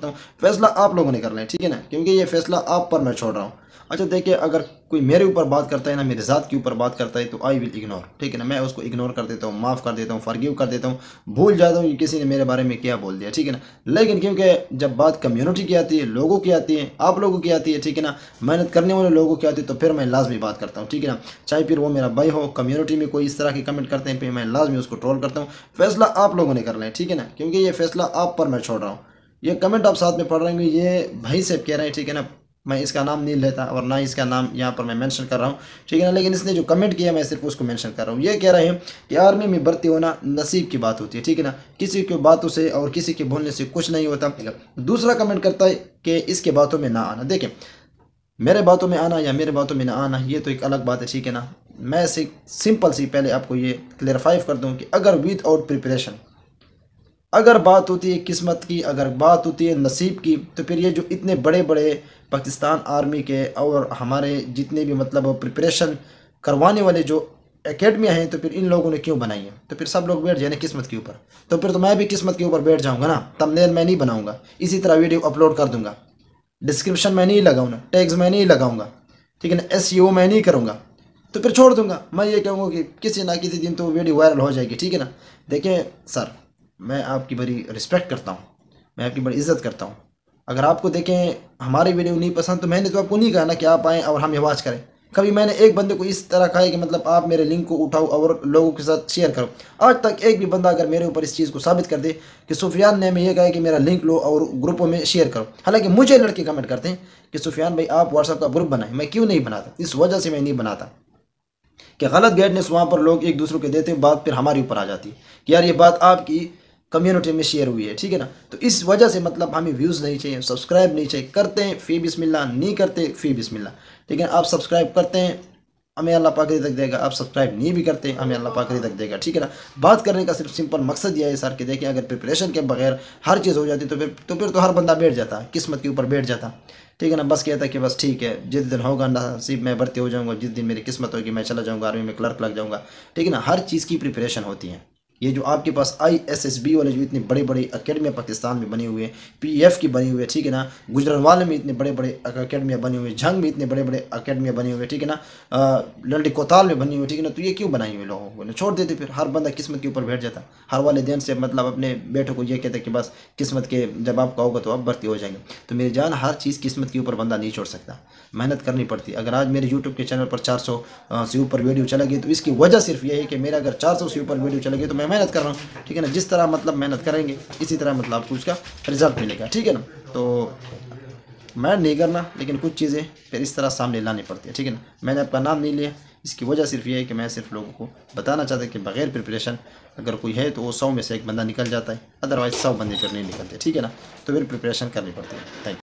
सकता हूँ फैसला आप लोगों ने करना है ठीक है ना क्योंकि ये फैसला आप पर मैं छोड़ रहा हूँ अच्छा देखिए अगर कोई मेरे ऊपर बात करता है ना मेरे ज़ात के ऊपर बात करता है तो आई विल इग्नोर ठीक है ना मैं उसको इग्नोर कर देता हूँ माफ़ कर देता हूँ फर्गीव कर देता हूँ भूल जाता हूँ कि किसी ने मेरे बारे में क्या बोल दिया ठीक है ना लेकिन क्योंकि जब बात कम्युनिटी की आती है लोगों की आती है आप लोगों की आती है ठीक है ना मेहनत करने वाले लोगों की आती है तो फिर मैं लाजमी बात करता हूँ ठीक है ना चाहे फिर वो मेरा भाई हो कम्यूनिटी में कोई इस तरह की कमेंट करते हैं फिर मैं लाजमी उसको ट्रोल करता हूँ फैसला आप लोगों ने कर लें ठीक है ना क्योंकि ये फैसला आप पर मैं छोड़ रहा हूँ ये कमेंट आप साथ में पढ़ रहे हैं ये भाई से कह रहे हैं ठीक है ना मैं इसका नाम नहीं लेता और ना इसका नाम यहाँ पर मैं मेंशन कर रहा हूँ ठीक है ना लेकिन इसने जो कमेंट किया मैं सिर्फ उसको मेंशन कर रहा हूँ ये कह रहे हैं कि आर्मी में भर्ती होना नसीब की बात होती है ठीक है ना किसी के बातों से और किसी के बोलने से कुछ नहीं होता दूसरा कमेंट करता है कि इसके बातों में ना आना देखें मेरे बातों में आना या मेरे बातों में ना आना ये तो एक अलग बात है ठीक है ना मैं सिंपल सी पहले आपको ये क्लेरिफाइव कर दूँ कि अगर विद आउट प्रिपरेशन अगर बात होती है किस्मत की अगर बात होती है नसीब की तो फिर ये जो इतने बड़े बड़े पाकिस्तान आर्मी के और हमारे जितने भी मतलब प्रिपरेशन करवाने वाले जो अकेडमियाँ हैं तो फिर इन लोगों ने क्यों बनाई है तो फिर सब लोग बैठ जाए किस्मत के ऊपर तो फिर तो मैं भी किस्मत के ऊपर बैठ जाऊँगा ना तमनेल मैं नहीं बनाऊँगा इसी तरह वीडियो अपलोड कर दूँगा डिस्क्रिप्शन मैं नहीं लगाऊँगा टैग्स मैं नहीं लगाऊँगा ठीक है ना एस e मैं नहीं करूँगा तो फिर छोड़ दूँगा मैं ये कहूँगा कि किसी ना किसी दिन तो वीडियो वायरल हो जाएगी ठीक है ना देखें सर मैं आपकी बड़ी रिस्पेक्ट करता हूँ मैं आपकी बड़ी इज्जत करता हूँ अगर आपको देखें हमारी वीडियो नहीं पसंद तो मैंने तो आपको नहीं कहा ना कि आप आएँ और हम ये करें कभी मैंने एक बंदे को इस तरह कहा है कि मतलब आप मेरे लिंक को उठाओ और लोगों के साथ शेयर करो आज तक एक भी बंदा अगर मेरे ऊपर इस चीज़ को साबित कर दे कि सुफियान ने हमें यह कहा है कि मेरा लिंक लो और ग्रुपों में शेयर करो हालांकि मुझे लड़के कमेंट करते हैं कि सुफियान भाई आप व्हाट्सअप का ग्रुप बनाएं मैं क्यों नहीं बनाता इस वजह से मैं नहीं बनाता कि गलत गाइडनेस वहाँ पर लोग एक दूसरे के देते हैं बात फिर हमारे ऊपर आ जाती है कि यार ये बात आपकी कम्युनिटी में शेयर हुई है ठीक है ना तो इस वजह से मतलब हमें व्यूज़ नहीं चाहिए सब्सक्राइब नहीं चाहिए करते हैं फ़ी बिस्मिल्ला नहीं करते फ़ी बिस्मिल्ला ठीक है आप सब्सक्राइब करते हैं हमें अल्लाह पाकरी तक देगा आप सब्सक्राइब नहीं भी करते हमें अल्लाह पाकरी तक देगा ठीक है ना बात करने का सिर्फ सिंपल मकसद यह है सर कि देखिए अगर प्रिपरेशन के बगैर हर चीज़ हो जाती तो फिर तो फिर तो हर बंदा बैठ जाता किस्मत के ऊपर बैठ जाता ठीक है ना बस कहता कि बस ठीक है जिस दिन होगा नसीब मैं भर्ती हो जाऊँगा जिस दिन मेरी किस्मत होगी मैं चला जाऊँगा आर्मी में क्लर्क लग जाऊँगा ठीक है ना हर चीज़ की प्रिपरेशन होती है ये जो आपके पास आई एस एस बी वाले जो इतने बड़े बड़े अकेडमियाँ पाकिस्तान में बने हुए हैं पी एफ e की बनी हुई है ठीक है ना गुजरवाल में इतने बड़े बड़े अकेडमियाँ बने हुए हैं झंग में इतने बड़े बड़े अकेडमियाँ बनी हुई है ठीक है ना लंडी कोताल में बनी हुई ठीक है ना तो ये क्यों बनाई हुई लोगों को छोड़ देते फिर हर बंदा किस्मत के ऊपर बैठ जाता हर वाले दिन से मतलब अपने बेटों को ये कहता कि बस किस्मत के जब आप कहोगे तो आप भर्ती हो जाएंगे तो मेरी जान हर चीज़ किस्मत के ऊपर बंदा नहीं छोड़ सकता मेहनत करनी पड़ती अगर आज मेरे यूट्यूब के चैनल पर चार से ऊपर वीडियो चला गई तो इसकी वजह सिर्फ ये है कि मेरा अगर चार से ऊपर वीडियो चला गई तो मैं मेहनत कर रहा हूँ ठीक है ना जिस तरह मतलब मेहनत करेंगे इसी तरह मतलब आपको उसका रिजल्ट मिलेगा ठीक है ना तो मैं नहीं करना लेकिन कुछ चीज़ें फिर इस तरह सामने लानी पड़ती है ठीक है ना मैंने आपका नाम नहीं लिया इसकी वजह सिर्फ ये है कि मैं सिर्फ लोगों को बताना चाहता कि बगैर प्रिपरेशन अगर कोई है तो वो सौ में से एक बंदा निकल जाता है अदरवाइज सौ बंदे फिर नहीं निकलते ठीक है ना तो फिर प्रिपरेशन करनी पड़ती है थैंक